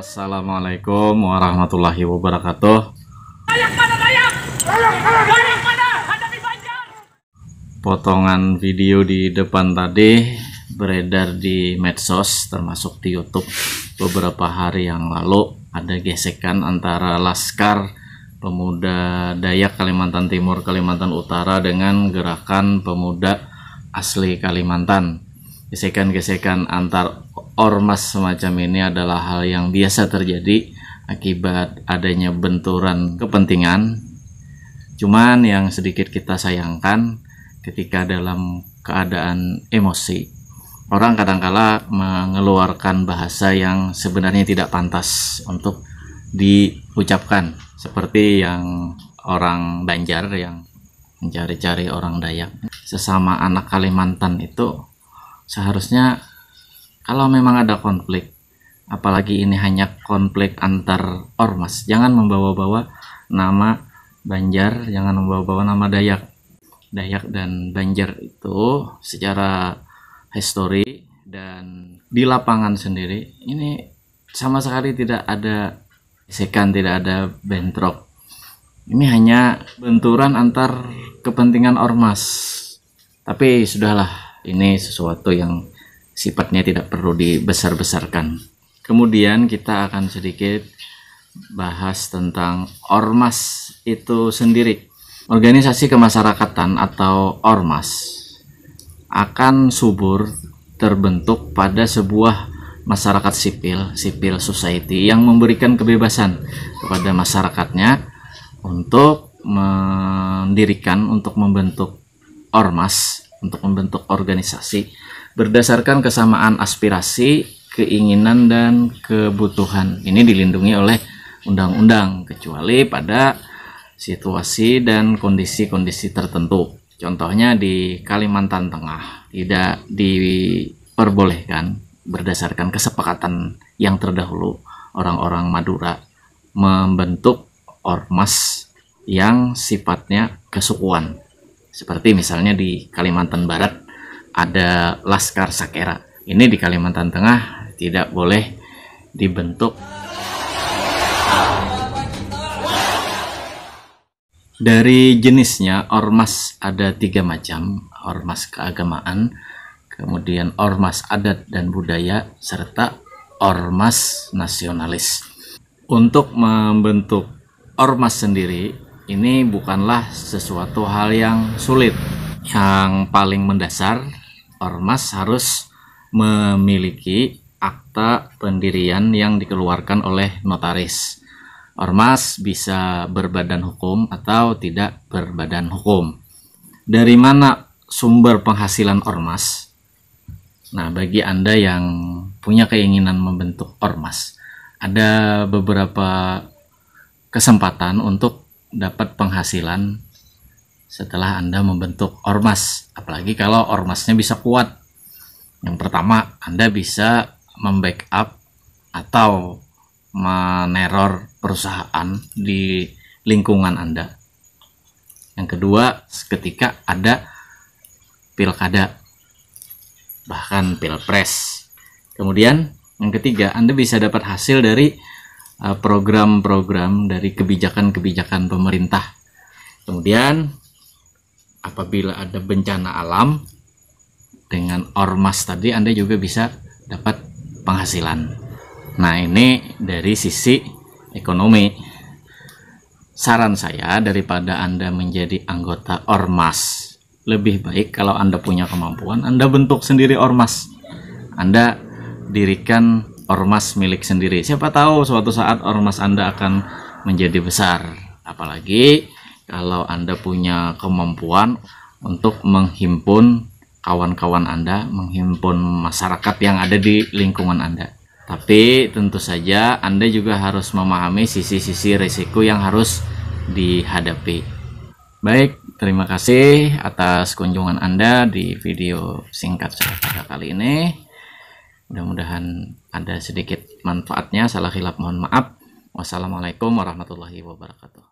Assalamualaikum warahmatullahi wabarakatuh. Potongan video di depan tadi beredar di medsos termasuk di YouTube beberapa hari yang lalu ada gesekan antara Laskar Pemuda Dayak Kalimantan Timur Kalimantan Utara dengan Gerakan Pemuda Asli Kalimantan. Gesekan-gesekan antar ormas semacam ini adalah hal yang biasa terjadi akibat adanya benturan kepentingan. Cuman yang sedikit kita sayangkan ketika dalam keadaan emosi. Orang kadangkala mengeluarkan bahasa yang sebenarnya tidak pantas untuk diucapkan seperti yang orang Banjar yang mencari-cari orang Dayak sesama anak Kalimantan itu seharusnya kalau memang ada konflik apalagi ini hanya konflik antar ormas jangan membawa-bawa nama Banjar jangan membawa-bawa nama Dayak Dayak dan Banjar itu secara histori dan di lapangan sendiri ini sama sekali tidak ada gesekan tidak ada bentrok ini hanya benturan antar kepentingan ormas tapi sudahlah ini sesuatu yang sifatnya tidak perlu dibesar-besarkan. Kemudian kita akan sedikit bahas tentang ormas itu sendiri. Organisasi kemasyarakatan atau ormas akan subur terbentuk pada sebuah masyarakat sipil, sipil society yang memberikan kebebasan kepada masyarakatnya untuk mendirikan, untuk membentuk ormas, untuk membentuk organisasi berdasarkan kesamaan aspirasi, keinginan dan kebutuhan. Ini dilindungi oleh undang-undang kecuali pada situasi dan kondisi-kondisi tertentu. Contohnya di Kalimantan Tengah tidak diperbolehkan berdasarkan kesepakatan yang terdahulu orang-orang Madura membentuk ormas yang sifatnya kesukuan. Seperti misalnya di Kalimantan Barat ada Laskar Sakera. Ini di Kalimantan Tengah tidak boleh dibentuk. Dari jenisnya, ormas ada tiga macam, ormas keagamaan, kemudian ormas adat dan budaya, serta ormas nasionalis. Untuk membentuk ormas sendiri, ini bukanlah sesuatu hal yang sulit. Yang paling mendasar ormas harus memiliki akta pendirian yang dikeluarkan oleh notaris. Ormas bisa berbadan hukum atau tidak berbadan hukum. Dari mana sumber penghasilan ormas? Nah, bagi Anda yang punya keinginan membentuk ormas, ada beberapa kesempatan untuk dapat penghasilan setelah Anda membentuk ormas, apalagi kalau ormasnya bisa kuat. Yang pertama, Anda bisa membackup atau meneror perusahaan di lingkungan Anda. Yang kedua, ketika ada pilkada, bahkan pilpres. Kemudian, yang ketiga, Anda bisa dapat hasil dari eh, program-program dari kebijakan-kebijakan pemerintah. Kemudian, apabila ada bencana alam dengan ormas tadi Anda juga bisa dapat penghasilan. Nah, ini dari sisi ekonomi. Saran saya daripada Anda menjadi anggota ormas, lebih baik kalau Anda punya kemampuan, Anda bentuk sendiri ormas. Anda dirikan ormas milik sendiri. Siapa tahu suatu saat ormas Anda akan menjadi besar. Apalagi kalau Anda punya kemampuan untuk menghimpun kawan-kawan Anda, menghimpun masyarakat yang ada di lingkungan Anda. Tapi tentu saja Anda juga harus memahami sisi-sisi risiko yang harus dihadapi. Baik, terima kasih atas kunjungan Anda di video singkat saya kali ini. Mudah-mudahan ada sedikit manfaatnya. Salah khilaf mohon maaf. Wassalamualaikum warahmatullahi wabarakatuh.